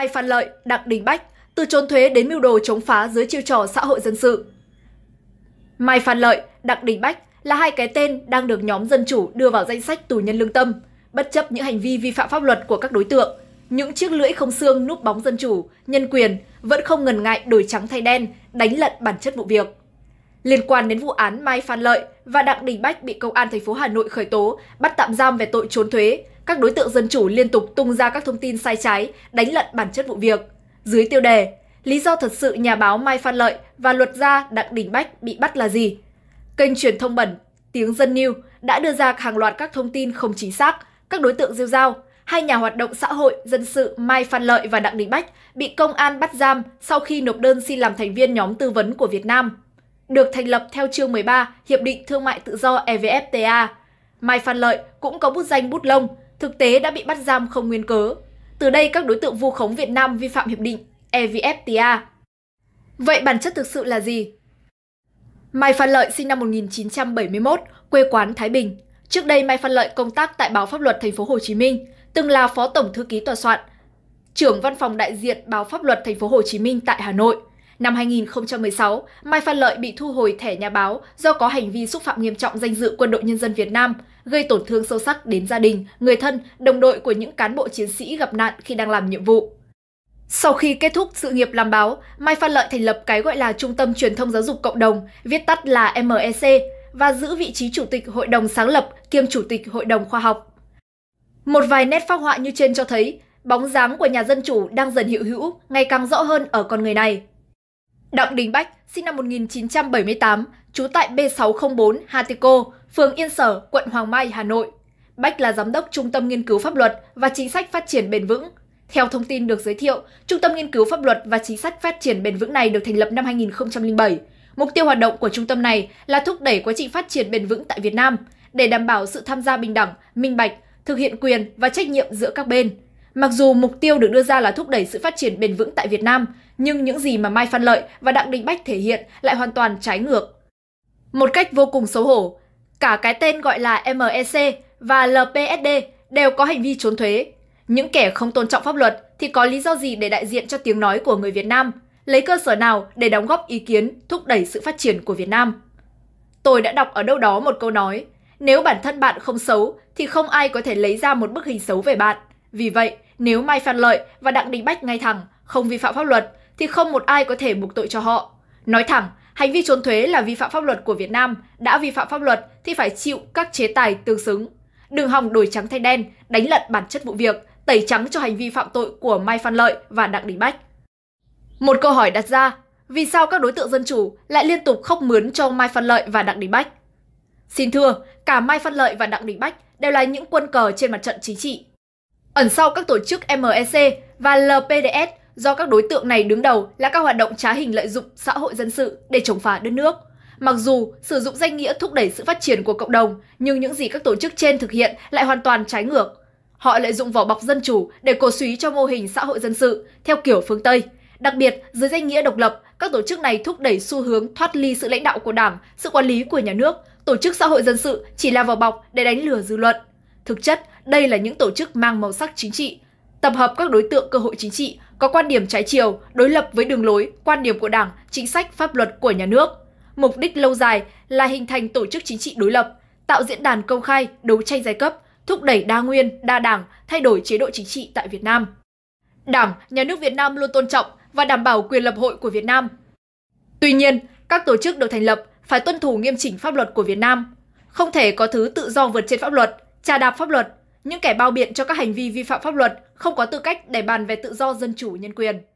Mai Phan Lợi, Đặng Đình Bách từ trốn thuế đến mưu đồ chống phá dưới chiêu trò xã hội dân sự. Mai Phan Lợi, Đặng Đình Bách là hai cái tên đang được nhóm dân chủ đưa vào danh sách tù nhân lương tâm, bất chấp những hành vi vi phạm pháp luật của các đối tượng. Những chiếc lưỡi không xương núp bóng dân chủ, nhân quyền vẫn không ngần ngại đổi trắng thay đen, đánh lận bản chất vụ việc. Liên quan đến vụ án Mai Phan Lợi và Đặng Đình Bách bị Công an thành phố Hà Nội khởi tố, bắt tạm giam về tội trốn thuế, các đối tượng dân chủ liên tục tung ra các thông tin sai trái, đánh lận bản chất vụ việc. Dưới tiêu đề, lý do thật sự nhà báo Mai Phan Lợi và luật gia Đặng Đình Bách bị bắt là gì? Kênh truyền thông bẩn Tiếng Dân New đã đưa ra hàng loạt các thông tin không chính xác, các đối tượng rêu rao, hai nhà hoạt động xã hội dân sự Mai Phan Lợi và Đặng Đình Bách bị công an bắt giam sau khi nộp đơn xin làm thành viên nhóm tư vấn của Việt Nam. Được thành lập theo chương 13 Hiệp định Thương mại Tự do EVFTA, Mai Phan Lợi cũng có bút danh bút lông, thực tế đã bị bắt giam không nguyên cớ. Từ đây các đối tượng vu khống Việt Nam vi phạm hiệp định EVFTA. Vậy bản chất thực sự là gì? Mai Phan Lợi sinh năm 1971, quê quán Thái Bình. Trước đây Mai Phan Lợi công tác tại báo pháp luật thành phố Hồ Chí Minh, từng là phó tổng thư ký tòa soạn, trưởng văn phòng đại diện báo pháp luật thành phố Hồ Chí Minh tại Hà Nội. Năm 2016, Mai Phan Lợi bị thu hồi thẻ nhà báo do có hành vi xúc phạm nghiêm trọng danh dự quân đội nhân dân Việt Nam, gây tổn thương sâu sắc đến gia đình, người thân, đồng đội của những cán bộ chiến sĩ gặp nạn khi đang làm nhiệm vụ. Sau khi kết thúc sự nghiệp làm báo, Mai Phan Lợi thành lập cái gọi là Trung tâm Truyền thông Giáo dục Cộng đồng, viết tắt là MEC, và giữ vị trí chủ tịch hội đồng sáng lập kiêm chủ tịch hội đồng khoa học. Một vài nét phác họa như trên cho thấy, bóng dáng của nhà dân chủ đang dần hiệu hữu, ngày càng rõ hơn ở con người này. Đặng Đình Bách, sinh năm 1978, trú tại B604 Hatico, phường Yên Sở, quận Hoàng Mai, Hà Nội. Bách là giám đốc Trung tâm Nghiên cứu Pháp luật và Chính sách Phát triển Bền vững. Theo thông tin được giới thiệu, Trung tâm Nghiên cứu Pháp luật và Chính sách Phát triển Bền vững này được thành lập năm 2007. Mục tiêu hoạt động của trung tâm này là thúc đẩy quá trình phát triển bền vững tại Việt Nam để đảm bảo sự tham gia bình đẳng, minh bạch, thực hiện quyền và trách nhiệm giữa các bên. Mặc dù mục tiêu được đưa ra là thúc đẩy sự phát triển bền vững tại Việt Nam, nhưng những gì mà Mai Phan Lợi và Đặng Đình Bách thể hiện lại hoàn toàn trái ngược. Một cách vô cùng xấu hổ, cả cái tên gọi là MEC và LPSD đều có hành vi trốn thuế. Những kẻ không tôn trọng pháp luật thì có lý do gì để đại diện cho tiếng nói của người Việt Nam, lấy cơ sở nào để đóng góp ý kiến thúc đẩy sự phát triển của Việt Nam. Tôi đã đọc ở đâu đó một câu nói, nếu bản thân bạn không xấu thì không ai có thể lấy ra một bức hình xấu về bạn. Vì vậy, nếu Mai Phan Lợi và Đặng Đình Bách ngay thẳng, không vi phạm pháp luật thì không một ai có thể buộc tội cho họ. Nói thẳng, hành vi trốn thuế là vi phạm pháp luật của Việt Nam, đã vi phạm pháp luật thì phải chịu các chế tài tương xứng. Đừng hòng đổi trắng thay đen, đánh lận bản chất vụ việc, tẩy trắng cho hành vi phạm tội của Mai Phan Lợi và Đặng Đình Bách. Một câu hỏi đặt ra, vì sao các đối tượng dân chủ lại liên tục khóc mướn cho Mai Phan Lợi và Đặng Đình Bách? Xin thưa, cả Mai Phan Lợi và Đặng Đình Bách đều là những quân cờ trên mặt trận chính trị. Ẩn sau các tổ chức MEC và LPDS do các đối tượng này đứng đầu là các hoạt động trá hình lợi dụng xã hội dân sự để chống phá đất nước. Mặc dù sử dụng danh nghĩa thúc đẩy sự phát triển của cộng đồng, nhưng những gì các tổ chức trên thực hiện lại hoàn toàn trái ngược. Họ lợi dụng vỏ bọc dân chủ để cổ suý cho mô hình xã hội dân sự theo kiểu phương Tây. Đặc biệt, dưới danh nghĩa độc lập, các tổ chức này thúc đẩy xu hướng thoát ly sự lãnh đạo của Đảng, sự quản lý của nhà nước. Tổ chức xã hội dân sự chỉ là vỏ bọc để đánh lừa dư luận. Thực chất, đây là những tổ chức mang màu sắc chính trị, tập hợp các đối tượng cơ hội chính trị có quan điểm trái chiều, đối lập với đường lối, quan điểm của Đảng, chính sách pháp luật của nhà nước. Mục đích lâu dài là hình thành tổ chức chính trị đối lập, tạo diễn đàn công khai, đấu tranh giai cấp, thúc đẩy đa nguyên, đa đảng, thay đổi chế độ chính trị tại Việt Nam. Đảng, nhà nước Việt Nam luôn tôn trọng và đảm bảo quyền lập hội của Việt Nam. Tuy nhiên, các tổ chức được thành lập phải tuân thủ nghiêm chỉnh pháp luật của Việt Nam, không thể có thứ tự do vượt trên pháp luật, trà đạp pháp luật những kẻ bao biện cho các hành vi vi phạm pháp luật không có tư cách để bàn về tự do dân chủ nhân quyền.